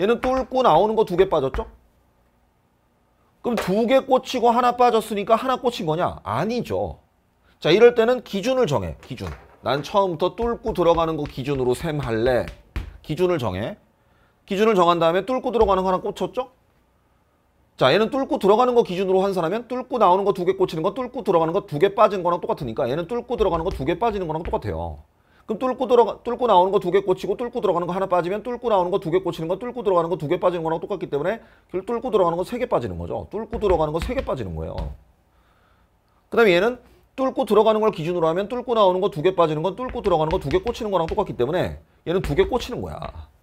얘는 뚫고 나오는 거 두 개 빠졌죠? 그럼 두 개 꽂히고 하나 빠졌으니까 하나 꽂힌 거냐? 아니죠. 자 이럴 때는 기준을 정해. 기준. 난 처음부터 뚫고 들어가는 거 기준으로 셈 할래. 기준을 정해. 기준을 정한 다음에 뚫고 들어가는 거 하나 꽂혔죠? 자 얘는 뚫고 들어가는 거 기준으로 환산하면 뚫고 나오는 거 두 개 꽂히는 거 뚫고 들어가는 거 두 개 빠진 거랑 똑같으니까 얘는 뚫고 들어가는 거 두 개 빠지는 거랑 똑같아요. 그럼 뚫고 들어가 뚫고 나오는 거 두 개 꽂히고 뚫고 들어가는 거 하나 빠지면 뚫고 나오는 거 두 개 꽂히는 거 뚫고 들어가는 거 두 개 빠지는 거랑 똑같기 때문에 뚫고 들어가는 거 세 개 빠지는 거죠. 뚫고 들어가는 거 세 개 빠지는 거예요. 그다음에 얘는 뚫고 들어가는 걸 기준으로 하면 뚫고 나오는 거 두 개 빠지는 건 뚫고 들어가는 거 두 개 꽂히는 거랑 똑같기 때문에 얘는 두 개 꽂히는 거야.